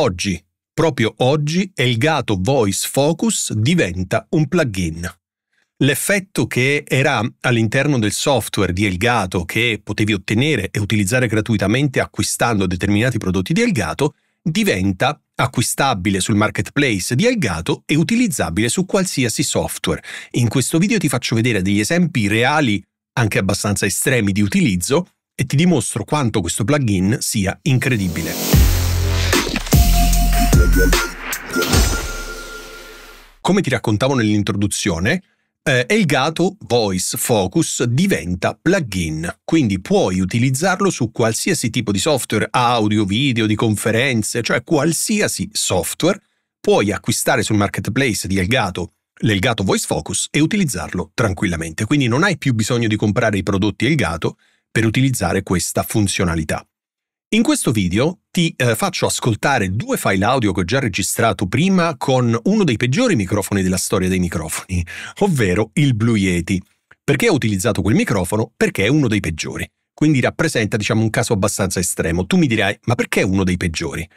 Oggi, proprio oggi, Elgato Voice Focus diventa un plugin. L'effetto che era all'interno del software di Elgato che potevi ottenere e utilizzare gratuitamente acquistando determinati prodotti di Elgato diventa acquistabile sul marketplace di Elgato e utilizzabile su qualsiasi software. In questo video ti faccio vedere degli esempi reali, anche abbastanza estremi di utilizzo, e ti dimostro quanto questo plugin sia incredibile. Come ti raccontavo nell'introduzione, eh, Elgato Voice Focus diventa plugin, quindi puoi utilizzarlo su qualsiasi tipo di software, audio, video, di conferenze, cioè qualsiasi software puoi acquistare sul marketplace di Elgato l'Elgato Voice Focus e utilizzarlo tranquillamente. Quindi non hai più bisogno di comprare i prodotti Elgato per utilizzare questa funzionalità. In questo video ti eh, faccio ascoltare due file audio che ho già registrato prima con uno dei peggiori microfoni della storia dei microfoni, ovvero il Blue Yeti. Perché ho utilizzato quel microfono? Perché è uno dei peggiori. Quindi rappresenta, diciamo, un caso abbastanza estremo. Tu mi dirai, ma perché è uno dei peggiori?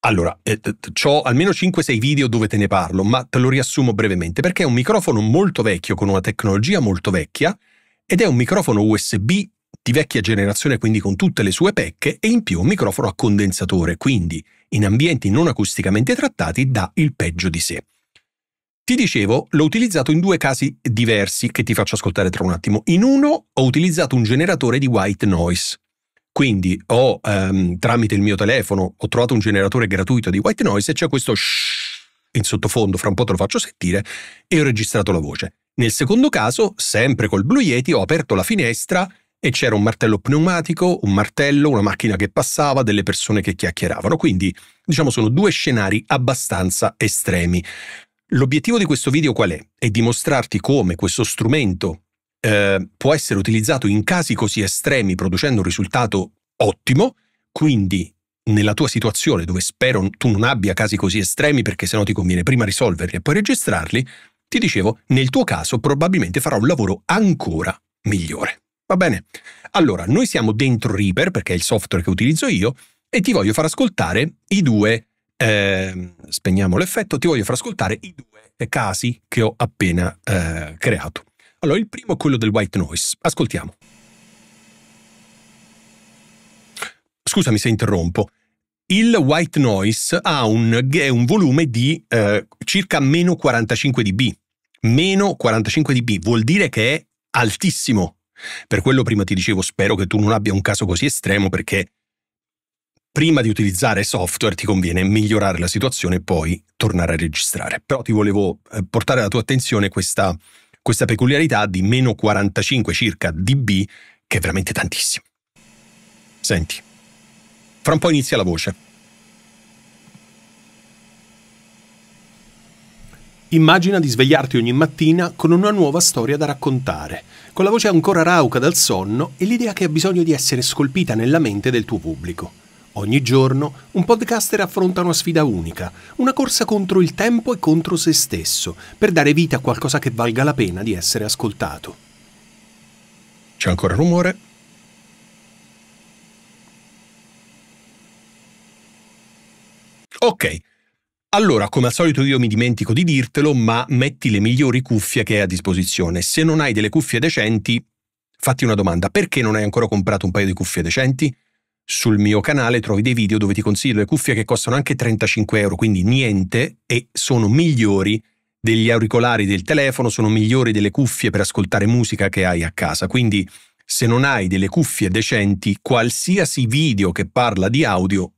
Allora, eh, ho almeno 5-6 video dove te ne parlo, ma te lo riassumo brevemente, perché è un microfono molto vecchio, con una tecnologia molto vecchia, ed è un microfono USB di vecchia generazione quindi con tutte le sue pecche e in più un microfono a condensatore, quindi in ambienti non acusticamente trattati dà il peggio di sé. Ti dicevo, l'ho utilizzato in due casi diversi che ti faccio ascoltare tra un attimo. In uno ho utilizzato un generatore di white noise. Quindi ho, ehm, tramite il mio telefono, ho trovato un generatore gratuito di white noise e c'è questo shh in sottofondo, fra un po' te lo faccio sentire, e ho registrato la voce. Nel secondo caso, sempre col Blue Yeti, ho aperto la finestra e c'era un martello pneumatico, un martello, una macchina che passava, delle persone che chiacchieravano. Quindi, diciamo, sono due scenari abbastanza estremi. L'obiettivo di questo video qual è? È dimostrarti come questo strumento eh, può essere utilizzato in casi così estremi producendo un risultato ottimo, quindi nella tua situazione dove spero tu non abbia casi così estremi perché sennò ti conviene prima risolverli e poi registrarli, ti dicevo, nel tuo caso probabilmente farà un lavoro ancora migliore. Va bene? Allora, noi siamo dentro Reaper, perché è il software che utilizzo io, e ti voglio far ascoltare i due, eh, spegniamo l'effetto, ti voglio far ascoltare i due eh, casi che ho appena eh, creato. Allora, il primo è quello del white noise. Ascoltiamo. Scusami se interrompo. Il white noise ha un, un volume di eh, circa meno 45 dB. Meno 45 dB vuol dire che è altissimo per quello prima ti dicevo spero che tu non abbia un caso così estremo perché prima di utilizzare software ti conviene migliorare la situazione e poi tornare a registrare. Però ti volevo eh, portare alla tua attenzione questa, questa peculiarità di meno 45 circa dB che è veramente tantissimo. Senti, fra un po' inizia la voce. Immagina di svegliarti ogni mattina con una nuova storia da raccontare, con la voce ancora rauca dal sonno e l'idea che ha bisogno di essere scolpita nella mente del tuo pubblico. Ogni giorno un podcaster affronta una sfida unica, una corsa contro il tempo e contro se stesso, per dare vita a qualcosa che valga la pena di essere ascoltato. C'è ancora rumore? Ok. Allora, come al solito io mi dimentico di dirtelo, ma metti le migliori cuffie che hai a disposizione. Se non hai delle cuffie decenti, fatti una domanda, perché non hai ancora comprato un paio di cuffie decenti? Sul mio canale trovi dei video dove ti consiglio le cuffie che costano anche 35 euro, quindi niente, e sono migliori degli auricolari del telefono, sono migliori delle cuffie per ascoltare musica che hai a casa. Quindi se non hai delle cuffie decenti, qualsiasi video che parla di audio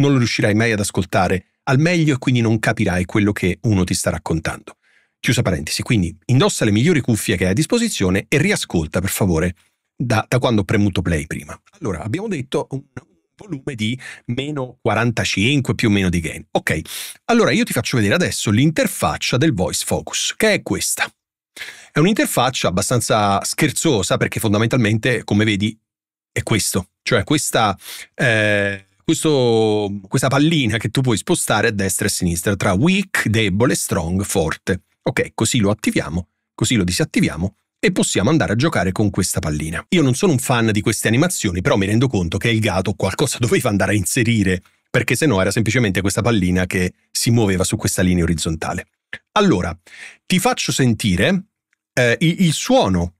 non lo riuscirai mai ad ascoltare al meglio e quindi non capirai quello che uno ti sta raccontando. Chiusa parentesi, quindi indossa le migliori cuffie che hai a disposizione e riascolta per favore da, da quando ho premuto play prima. Allora, abbiamo detto un volume di meno 45 più o meno di gain. Ok, allora io ti faccio vedere adesso l'interfaccia del Voice Focus, che è questa. È un'interfaccia abbastanza scherzosa perché fondamentalmente, come vedi, è questo, cioè questa... Eh, questo, questa pallina che tu puoi spostare a destra e a sinistra tra weak, debole, strong, forte. Ok, così lo attiviamo, così lo disattiviamo e possiamo andare a giocare con questa pallina. Io non sono un fan di queste animazioni, però mi rendo conto che il gato qualcosa doveva andare a inserire, perché se no era semplicemente questa pallina che si muoveva su questa linea orizzontale. Allora, ti faccio sentire eh, il, il suono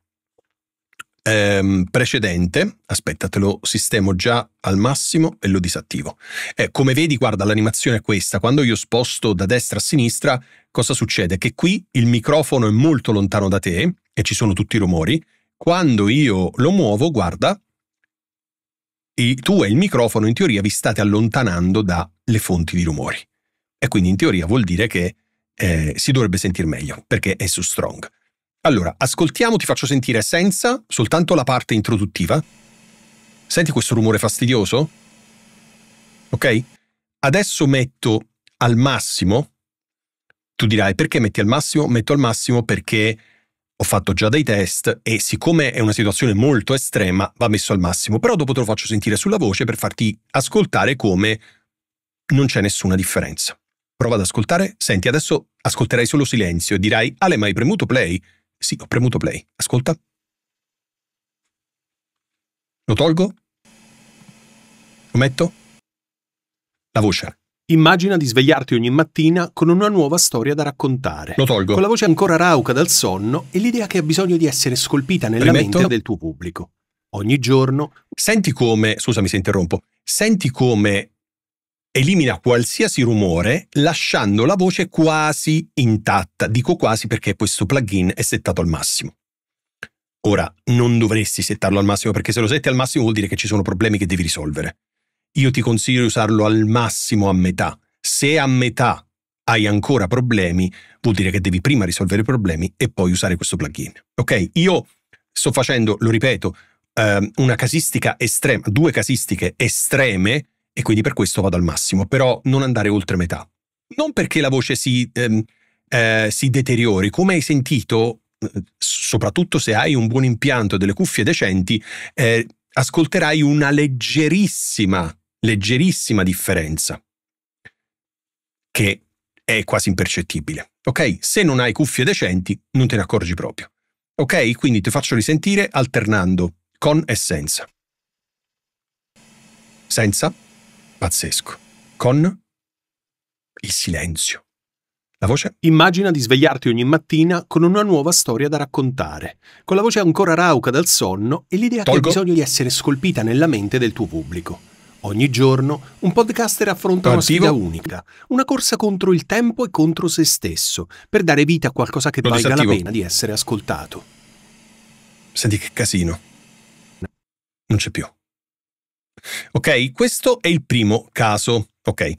ehm, precedente, aspetta, te lo sistemo già al massimo e lo disattivo. Eh, come vedi, guarda, l'animazione è questa. Quando io sposto da destra a sinistra, cosa succede? Che qui il microfono è molto lontano da te e ci sono tutti i rumori. Quando io lo muovo, guarda, tu e il microfono in teoria vi state allontanando dalle fonti di rumori. E quindi in teoria vuol dire che eh, si dovrebbe sentire meglio perché è su strong. Allora, ascoltiamo, ti faccio sentire senza soltanto la parte introduttiva. Senti questo rumore fastidioso? Ok? Adesso metto al massimo. Tu dirai perché metti al massimo? Metto al massimo perché ho fatto già dei test e siccome è una situazione molto estrema va messo al massimo, però dopo te lo faccio sentire sulla voce per farti ascoltare come non c'è nessuna differenza. Prova ad ascoltare, senti adesso ascolterai solo silenzio e dirai Ale ma hai premuto play? Sì, ho premuto play. Ascolta. Lo tolgo? Lo metto? La voce. Immagina di svegliarti ogni mattina con una nuova storia da raccontare. Lo tolgo. Con la voce ancora rauca dal sonno e l'idea che ha bisogno di essere scolpita nella Rimetto. mente del tuo pubblico. Ogni giorno. Senti come. Scusami se interrompo. Senti come elimina qualsiasi rumore lasciando la voce quasi intatta. Dico quasi perché questo plugin è settato al massimo. Ora, non dovresti settarlo al massimo perché se lo setti al massimo vuol dire che ci sono problemi che devi risolvere. Io ti consiglio di usarlo al massimo a metà. Se a metà hai ancora problemi, vuol dire che devi prima risolvere i problemi e poi usare questo plugin. Ok? Io sto facendo, lo ripeto, ehm, una casistica estrema, due casistiche estreme e quindi per questo vado al massimo, però non andare oltre metà. Non perché la voce si, ehm, eh, si deteriori, come hai sentito, eh, soprattutto se hai un buon impianto e delle cuffie decenti, eh, ascolterai una leggerissima, leggerissima differenza, che è quasi impercettibile. Ok? Se non hai cuffie decenti, non te ne accorgi proprio. Ok? Quindi ti faccio risentire alternando con e senza. Senza pazzesco, con il silenzio. La voce? Immagina di svegliarti ogni mattina con una nuova storia da raccontare, con la voce ancora rauca dal sonno e l'idea Tolgo. che ha bisogno di essere scolpita nella mente del tuo pubblico. Ogni giorno un podcaster affronta Attivo. una sfida unica, una corsa contro il tempo e contro se stesso, per dare vita a qualcosa che Lo valga disattivo. la pena di essere ascoltato. Senti che casino. Non c'è più. Ok, questo è il primo caso. Ok.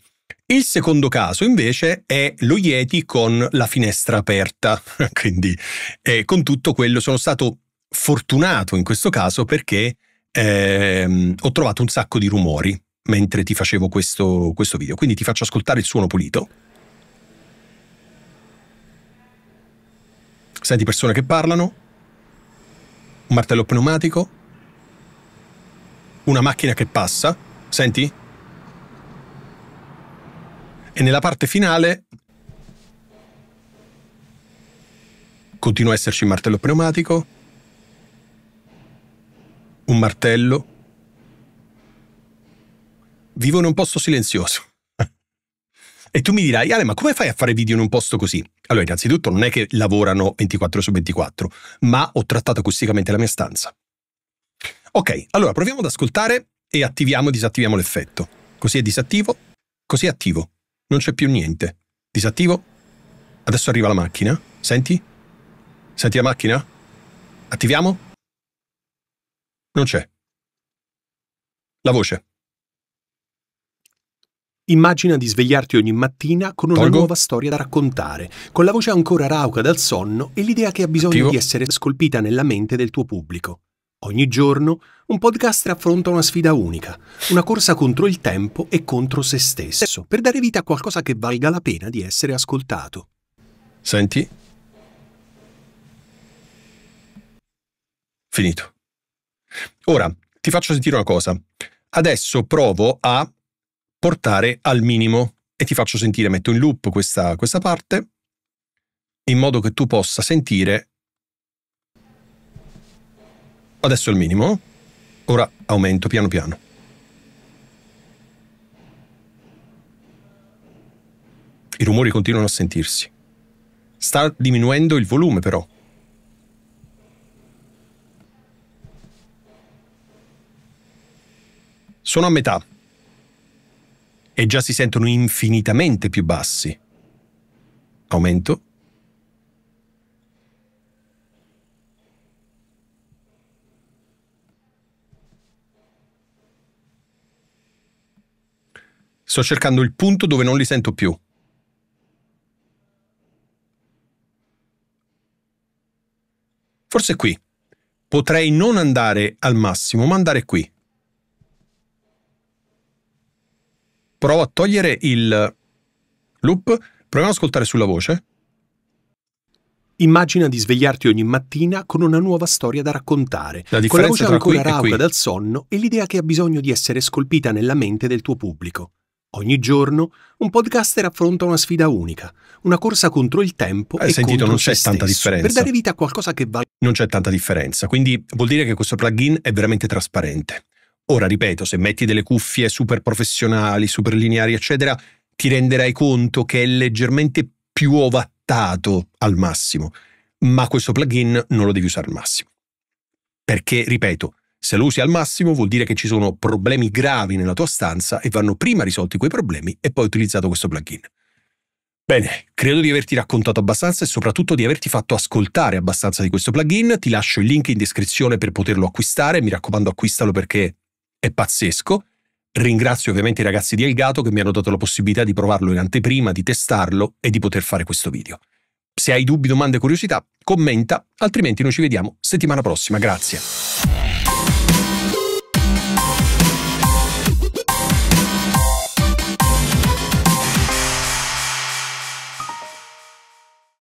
Il secondo caso invece è lo Yeti con la finestra aperta, quindi eh, con tutto quello sono stato fortunato in questo caso perché eh, ho trovato un sacco di rumori mentre ti facevo questo, questo video, quindi ti faccio ascoltare il suono pulito. Senti persone che parlano, un martello pneumatico, una macchina che passa, senti? E nella parte finale continua a esserci il martello pneumatico, un martello. Vivo in un posto silenzioso. e tu mi dirai, Ale, ma come fai a fare video in un posto così? Allora, innanzitutto non è che lavorano 24 su 24, ma ho trattato acusticamente la mia stanza. Ok, allora proviamo ad ascoltare e attiviamo e disattiviamo l'effetto. Così è disattivo, così è attivo. Non c'è più niente. Disattivo. Adesso arriva la macchina. Senti? Senti la macchina? Attiviamo? Non c'è. La voce. Immagina di svegliarti ogni mattina con una Tolgo. nuova storia da raccontare, con la voce ancora rauca dal sonno e l'idea che ha bisogno Attivo. di essere scolpita nella mente del tuo pubblico. Ogni giorno un podcaster affronta una sfida unica, una corsa contro il tempo e contro se stesso, per dare vita a qualcosa che valga la pena di essere ascoltato. Senti? Finito. Ora, ti faccio sentire una cosa. Adesso provo a portare al minimo e ti faccio sentire, metto in loop questa, questa parte, in modo che tu possa sentire Adesso è il minimo, ora aumento piano piano. I rumori continuano a sentirsi. Sta diminuendo il volume però. Sono a metà e già si sentono infinitamente più bassi. Aumento Sto cercando il punto dove non li sento più. Forse qui. Potrei non andare al massimo, ma andare qui. Provo a togliere il loop, proviamo ad ascoltare sulla voce. Immagina di svegliarti ogni mattina con una nuova storia da raccontare, la con la voce ancora rauca dal sonno e l'idea che ha bisogno di essere scolpita nella mente del tuo pubblico. Ogni giorno un podcaster affronta una sfida unica, una corsa contro il tempo Hai e sentito, non c'è tanta differenza. Per dare vita a qualcosa che vale. Non c'è tanta differenza, quindi vuol dire che questo plugin è veramente trasparente. Ora, ripeto, se metti delle cuffie super professionali, super lineari, eccetera, ti renderai conto che è leggermente più ovattato al massimo, ma questo plugin non lo devi usare al massimo. Perché, ripeto, se lo usi al massimo vuol dire che ci sono problemi gravi nella tua stanza e vanno prima risolti quei problemi e poi utilizzato questo plugin. Bene, credo di averti raccontato abbastanza e soprattutto di averti fatto ascoltare abbastanza di questo plugin. Ti lascio il link in descrizione per poterlo acquistare. Mi raccomando, acquistalo perché è pazzesco. Ringrazio ovviamente i ragazzi di Elgato che mi hanno dato la possibilità di provarlo in anteprima, di testarlo e di poter fare questo video. Se hai dubbi, domande, curiosità, commenta, altrimenti noi ci vediamo settimana prossima. Grazie.